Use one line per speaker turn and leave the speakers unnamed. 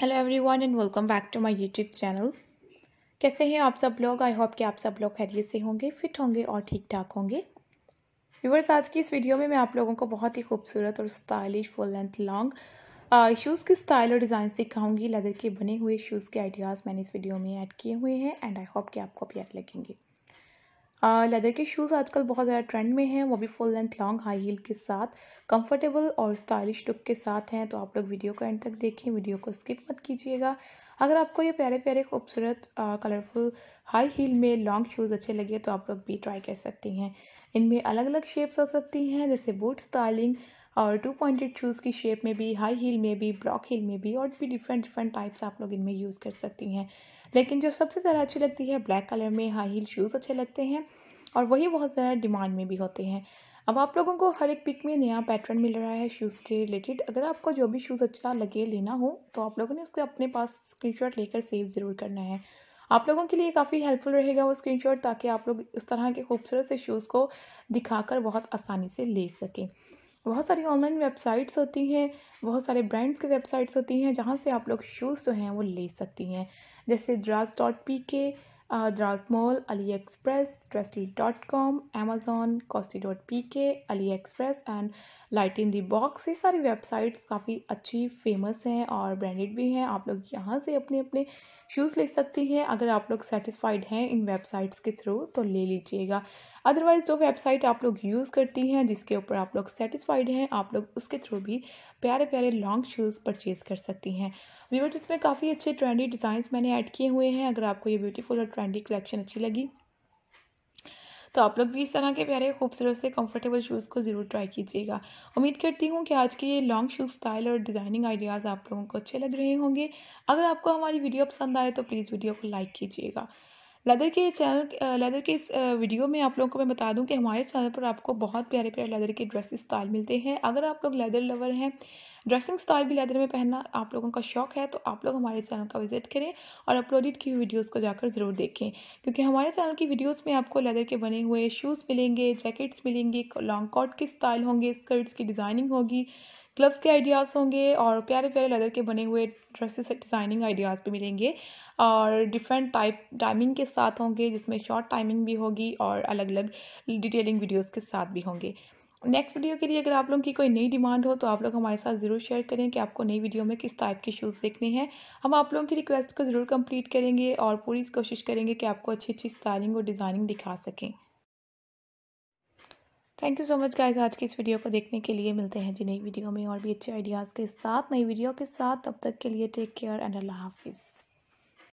hello everyone and welcome back to my YouTube channel कैसे हैं आप सब लोग आई होप कि आप सब लोग खैरियत से होंगे फिट होंगे और ठीक ठाक होंगे व्यूवर्स आज की इस वीडियो में मैं आप लोगों को बहुत ही खूबसूरत और stylish full length long shoes के स्टाइल और डिज़ाइन सिखाऊंगी लेदर के बने हुए शूज़ के आइडियाज़ मैंने इस वीडियो में ऐड किए हुए हैं एंड आई होप कि आपको प्यार लगेंगे लेदर के शूज़ आजकल बहुत ज़्यादा ट्रेंड में हैं वो भी full length long high heel के साथ कंफर्टेबल और स्टाइलिश लुक के साथ हैं तो आप लोग वीडियो को एंड तक देखें वीडियो को स्किप मत कीजिएगा अगर आपको ये प्यारे प्यारे खूबसूरत कलरफुल हाई हील में लॉन्ग शूज़ अच्छे लगे तो आप लोग भी ट्राई कर सकती हैं इनमें अलग अलग शेप्स हो सकती हैं जैसे बूट स्टाइलिंग और टू पॉइंटेड शूज़ की शेप में भी हाई हील में भी ब्लॉक हील में भी और भी डिफरेंट डिफरेंट टाइप्स आप लोग इनमें यूज़ कर सकती हैं लेकिन जो सबसे ज़्यादा अच्छी लगती है ब्लैक कलर में हाई हील शूज़ अच्छे लगते हैं और वही बहुत ज़्यादा डिमांड में भी होते हैं अब आप लोगों को हर एक पिक में नया पैटर्न मिल रहा है शूज़ के रिलेटेड अगर आपको जो भी शूज़ अच्छा लगे लेना हो तो आप लोगों ने उसके अपने पास स्क्रीनशॉट लेकर सेव ज़रूर करना है आप लोगों के लिए काफ़ी हेल्पफुल रहेगा वो स्क्रीनशॉट ताकि आप लोग इस तरह के खूबसूरत से शूज़ को दिखाकर बहुत आसानी से ले सकें बहुत सारी ऑनलाइन वेबसाइट्स होती हैं बहुत सारे ब्रांड्स की वेबसाइट्स होती हैं जहाँ से आप लोग शूज़ जो हैं वो ले सकती हैं जैसे Dras dot P K Daraz mall AliExpress ट्रेसली डॉट कॉम अमेज़ोन कॉस्टी dot P K AliExpress and LightInTheBox ये सारी वेबसाइट्स काफ़ी अच्छी फेमस हैं और ब्रांडेड भी हैं आप लोग यहाँ से अपने अपने शूज़ ले सकती हैं अगर आप लोग सेटिस्फाइड हैं इन वेबसाइट्स के थ्रू तो ले लीजिएगा अदरवाइज़ जो वेबसाइट आप लोग यूज़ करती हैं जिसके ऊपर आप लोग सेटिस्फाइड हैं आप लोग उसके थ्रू भी प्यारे प्यारे लॉन्ग शूज़ परचेज़ कर सकती हैं व्यूवर्स इसमें काफ़ी अच्छे ट्रेंडी डिज़ाइंस मैंने ऐड किए हुए हैं अगर आपको ये ब्यूटीफुल और ट्रेंडी कलेक्शन अच्छी लगी तो आप लोग भी इस तरह के प्यारे खूबसूरत से कंफर्टेबल शूज़ को ज़रूर ट्राई कीजिएगा उम्मीद करती हूँ कि आज के ये लॉन्ग शूज़ स्टाइल और डिज़ाइनिंग आइडियाज़ आप लोगों को अच्छे लग रहे होंगे अगर आपको हमारी वीडियो पसंद आए तो प्लीज़ वीडियो को लाइक कीजिएगा लेदर के चैनल लेदर के इस वीडियो में आप लोगों को मैं बता दूं कि हमारे चैनल पर आपको बहुत प्यारे प्यारे लेदर के ड्रेस स्टाइल मिलते हैं अगर आप लोग लेदर लवर हैं ड्रेसिंग स्टाइल भी लेदर में पहनना आप लोगों का शौक है तो आप लोग हमारे चैनल का विजिट करें और अपलोडेड की हुई वीडियोज़ को जाकर ज़रूर देखें क्योंकि हमारे चैनल की वीडियोज़ में आपको लेदर के बने हुए शूज़ मिलेंगे जैकेट्स मिलेंगे लॉन्ग कॉट के स्टाइल होंगे स्कर्ट्स की डिज़ाइनिंग होगी ग्लव्स के आइडियाज़ होंगे और प्यारे प्यारे लेदर के बने हुए ड्रेसेस डिज़ाइनिंग आइडियाज़ भी मिलेंगे और डिफरेंट टाइप टाइमिंग के साथ होंगे जिसमें शॉर्ट टाइमिंग भी होगी और अलग अलग डिटेलिंग वीडियोज़ के साथ भी होंगे नेक्स्ट वीडियो के लिए अगर आप लोगों की कोई नई डिमांड हो तो आप लोग हमारे साथ ज़रूर शेयर करें कि आपको नई वीडियो में किस टाइप के शूज़ देखने हैं हम आप लोगों की रिक्वेस्ट को ज़रूर कंप्लीट करेंगे और पूरी कोशिश करेंगे कि आपको अच्छी अच्छी स्टाइलिंग और डिज़ाइनिंग दिखा सकें thank you so much guys आज की इस वीडियो को देखने के लिए मिलते हैं जी नई वीडियो में और भी अच्छे आइडियाज़ के साथ नई वीडियो के साथ तब तक के लिए टेक केयर एंड अल्लाह हाफिज़